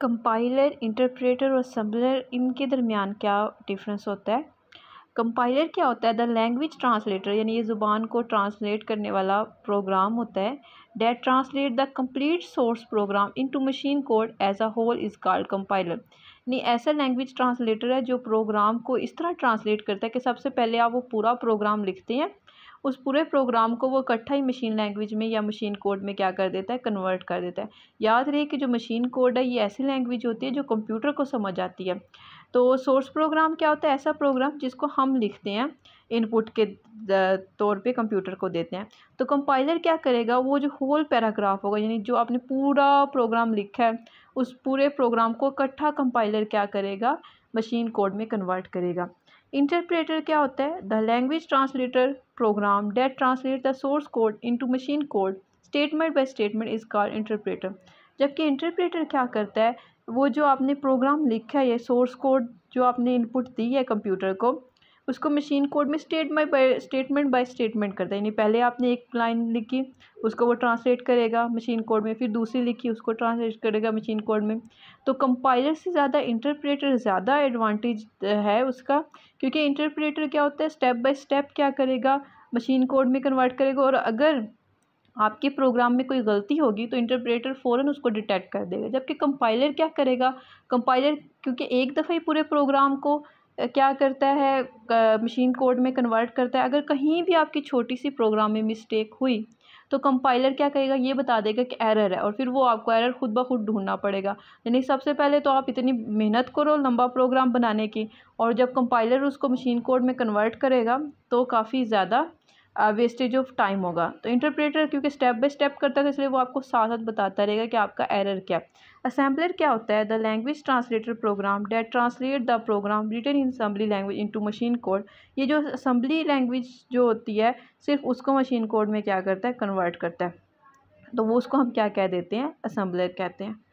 compiler interpreter और समलर इनके दरमियान क्या डिफरेंस होता है कंपाइलर क्या होता है द लैंग्वेज ट्रांसलेटर यानी ये ज़ुबान को ट्रांसलेट करने वाला प्रोग्राम होता है that translate the complete source program into machine code as a whole is called compiler यानी ऐसा लैंग्वेज ट्रांसलेटर है जो प्रोग्राम को इस तरह ट्रांसलेट करता है कि सबसे पहले आप वो पूरा प्रोग्राम लिखते हैं उस पूरे प्रोग्राम को वो इकट्ठा ही मशीन लैंग्वेज में या मशीन कोड में क्या कर देता है कन्वर्ट कर देता है याद रहे कि जो मशीन कोड है ये ऐसी लैंग्वेज होती है जो कंप्यूटर को समझ आती है तो सोर्स प्रोग्राम क्या होता है ऐसा प्रोग्राम जिसको हम लिखते हैं इनपुट के तौर पे कंप्यूटर को देते हैं तो कंपाइलर क्या करेगा वो जो होल पैराग्राफ होगा यानी जो आपने पूरा प्रोग्राम लिखा है उस पूरे प्रोग्राम को इकट्ठा कंपाइलर क्या करेगा मशीन कोड में कन्वर्ट करेगा इंटरप्रेटर क्या होता है the language translator program that translate the source code into machine code statement by statement is call interpreter जबकि इंटरप्रेटर क्या करता है वो जो आपने प्रोग्राम लिखा है सोर्स कोड जो आपने इनपुट दी है कंप्यूटर को उसको मशीन कोड में state by by statement by statement करता है यानी पहले आपने एक लाइन लिखी उसको वो ट्रांसलेट करेगा मशीन कोड में फिर दूसरी लिखी उसको ट्रांसलेट करेगा मशीन कोड में तो कंपाइलर से ज़्यादा इंटरप्रेटर ज़्यादा एडवांटेज है उसका क्योंकि इंटरप्रेटर क्या होता है स्टेप बाई स्टेप क्या करेगा मशीन कोड में कन्वर्ट करेगा और अगर आपके प्रोग्राम में कोई गलती होगी तो इंटरप्रेटर फ़ौरन उसको डिटेक्ट कर देगा जबकि कंपाइलर क्या करेगा कंपाइलर क्योंकि एक दफ़ा ही पूरे प्रोग्राम को क्या करता है मशीन कोड में कन्वर्ट करता है अगर कहीं भी आपकी छोटी सी प्रोग्राम में मिस्टेक हुई तो कंपाइलर क्या कहेगा ये बता देगा कि एरर है और फिर वो आपको एरर खुद ब खुद ढूंढना पड़ेगा यानी सबसे पहले तो आप इतनी मेहनत करो लंबा प्रोग्राम बनाने की और जब कंपाइलर उसको मशीन कोड में कन्वर्ट करेगा तो काफ़ी ज़्यादा वेस्टेज ऑफ टाइम होगा तो इंटरप्रेटर क्योंकि स्टेप बाय स्टेप करता है इसलिए वो आपको साथ साथ बताता रहेगा कि आपका एरर क्या असेंबलर क्या होता है the language translator program that translate the program written in assembly language into machine code ये जो असम्बली लैंग्वेज जो होती है सिर्फ उसको मशीन कोड में क्या करता है कन्वर्ट करता है तो वो उसको हम क्या कह देते हैं असम्बलर कहते हैं